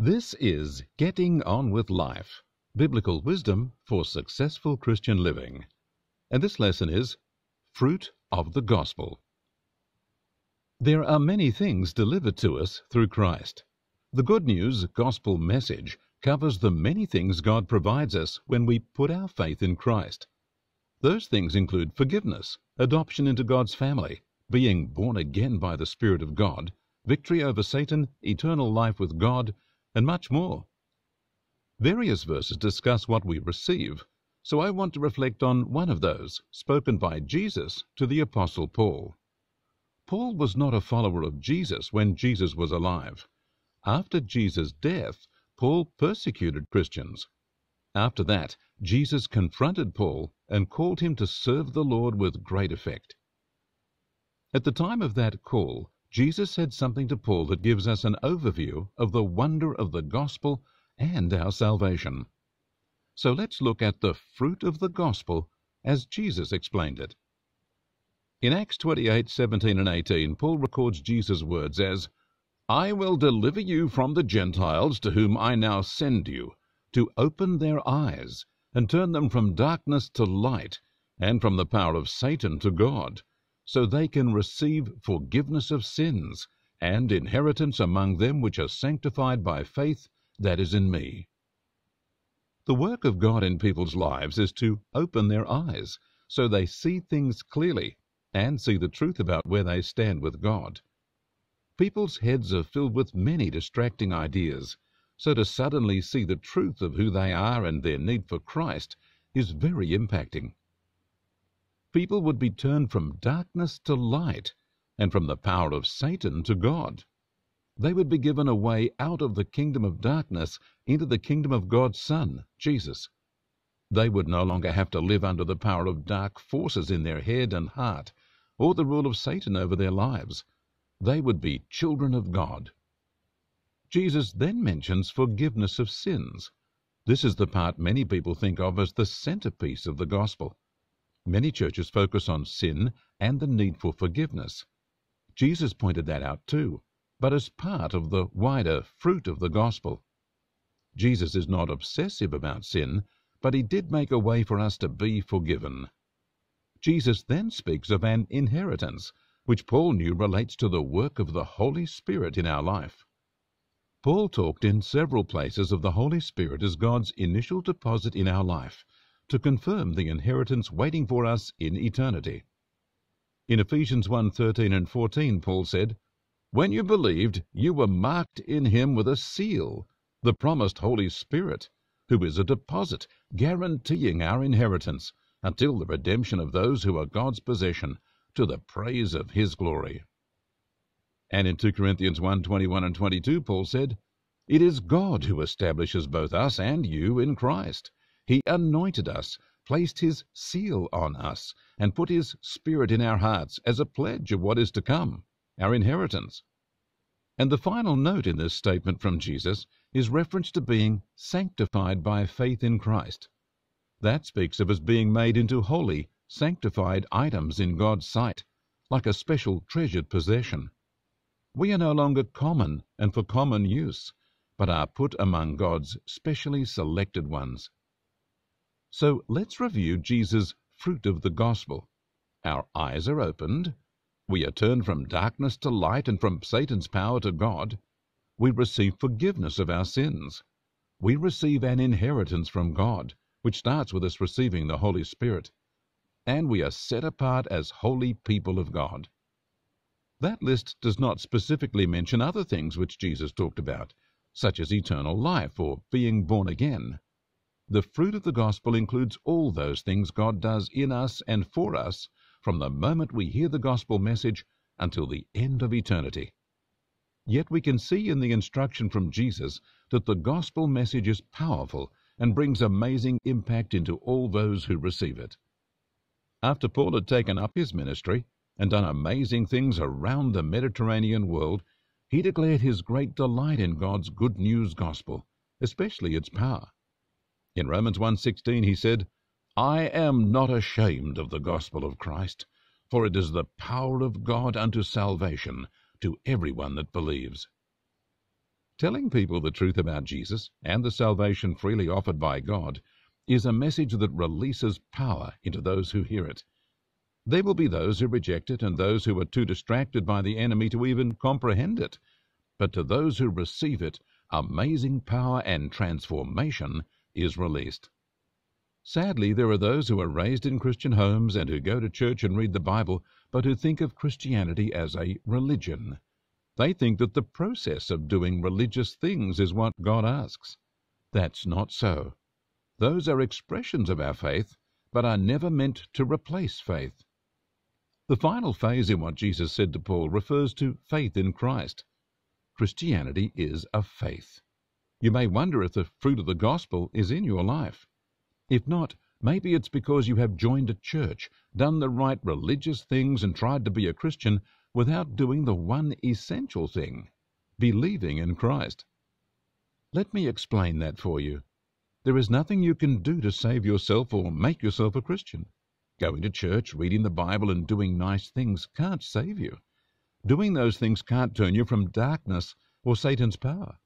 This is Getting On with Life Biblical Wisdom for Successful Christian Living. And this lesson is Fruit of the Gospel. There are many things delivered to us through Christ. The good news gospel message covers the many things God provides us when we put our faith in Christ. Those things include forgiveness, adoption into God's family, being born again by the Spirit of God, victory over Satan, eternal life with God, and much more. Various verses discuss what we receive, so I want to reflect on one of those spoken by Jesus to the Apostle Paul. Paul was not a follower of Jesus when Jesus was alive. After Jesus' death, Paul persecuted Christians. After that, Jesus confronted Paul and called him to serve the Lord with great effect. At the time of that call, Jesus said something to Paul that gives us an overview of the wonder of the gospel and our salvation. So let's look at the fruit of the gospel as Jesus explained it. In Acts 28 17 and 18, Paul records Jesus' words as, I will deliver you from the Gentiles to whom I now send you, to open their eyes and turn them from darkness to light and from the power of Satan to God, so they can receive forgiveness of sins and inheritance among them which are sanctified by faith that is in me. The work of God in people's lives is to open their eyes so they see things clearly and see the truth about where they stand with God. People's heads are filled with many distracting ideas, so to suddenly see the truth of who they are and their need for Christ is very impacting people would be turned from darkness to light and from the power of Satan to God. They would be given a way out of the kingdom of darkness into the kingdom of God's Son, Jesus. They would no longer have to live under the power of dark forces in their head and heart, or the rule of Satan over their lives. They would be children of God. Jesus then mentions forgiveness of sins. This is the part many people think of as the centerpiece of the gospel. Many churches focus on sin and the need for forgiveness. Jesus pointed that out too, but as part of the wider fruit of the gospel. Jesus is not obsessive about sin, but he did make a way for us to be forgiven. Jesus then speaks of an inheritance, which Paul knew relates to the work of the Holy Spirit in our life. Paul talked in several places of the Holy Spirit as God's initial deposit in our life, to confirm the inheritance waiting for us in eternity. In Ephesians 1:13 and 14, Paul said, When you believed, you were marked in him with a seal, the promised Holy Spirit, who is a deposit guaranteeing our inheritance until the redemption of those who are God's possession to the praise of his glory. And in 2 Corinthians 1:21 and 22, Paul said, It is God who establishes both us and you in Christ he anointed us, placed His seal on us, and put His Spirit in our hearts as a pledge of what is to come, our inheritance. And the final note in this statement from Jesus is reference to being sanctified by faith in Christ. That speaks of us being made into holy, sanctified items in God's sight, like a special treasured possession. We are no longer common and for common use, but are put among God's specially selected ones so let's review Jesus' fruit of the gospel. Our eyes are opened. We are turned from darkness to light and from Satan's power to God. We receive forgiveness of our sins. We receive an inheritance from God, which starts with us receiving the Holy Spirit. And we are set apart as holy people of God. That list does not specifically mention other things which Jesus talked about, such as eternal life or being born again. The fruit of the gospel includes all those things God does in us and for us from the moment we hear the gospel message until the end of eternity. Yet we can see in the instruction from Jesus that the gospel message is powerful and brings amazing impact into all those who receive it. After Paul had taken up his ministry and done amazing things around the Mediterranean world, he declared his great delight in God's good news gospel, especially its power. In Romans 1:16 he said, "I am not ashamed of the gospel of Christ, for it is the power of God unto salvation to everyone that believes." Telling people the truth about Jesus and the salvation freely offered by God is a message that releases power into those who hear it. There will be those who reject it and those who are too distracted by the enemy to even comprehend it. But to those who receive it, amazing power and transformation is released. Sadly, there are those who are raised in Christian homes and who go to church and read the Bible, but who think of Christianity as a religion. They think that the process of doing religious things is what God asks. That's not so. Those are expressions of our faith, but are never meant to replace faith. The final phase in what Jesus said to Paul refers to faith in Christ. Christianity is a faith. You may wonder if the fruit of the gospel is in your life. If not, maybe it's because you have joined a church, done the right religious things, and tried to be a Christian without doing the one essential thing believing in Christ. Let me explain that for you. There is nothing you can do to save yourself or make yourself a Christian. Going to church, reading the Bible, and doing nice things can't save you. Doing those things can't turn you from darkness or Satan's power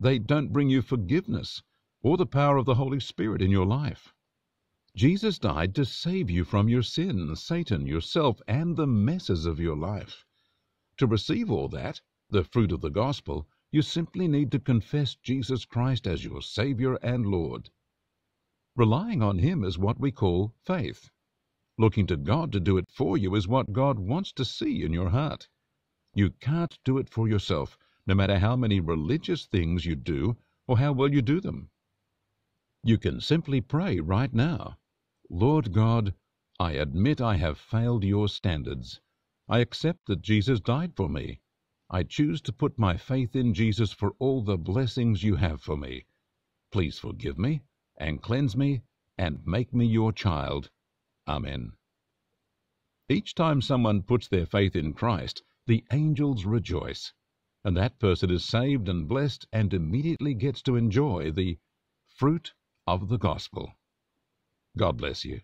they don't bring you forgiveness or the power of the Holy Spirit in your life. Jesus died to save you from your sin, Satan, yourself, and the messes of your life. To receive all that, the fruit of the gospel, you simply need to confess Jesus Christ as your Savior and Lord. Relying on Him is what we call faith. Looking to God to do it for you is what God wants to see in your heart. You can't do it for yourself, no matter how many religious things you do or how well you do them. You can simply pray right now Lord God, I admit I have failed your standards. I accept that Jesus died for me. I choose to put my faith in Jesus for all the blessings you have for me. Please forgive me and cleanse me and make me your child. Amen. Each time someone puts their faith in Christ, the angels rejoice and that person is saved and blessed and immediately gets to enjoy the fruit of the gospel. God bless you.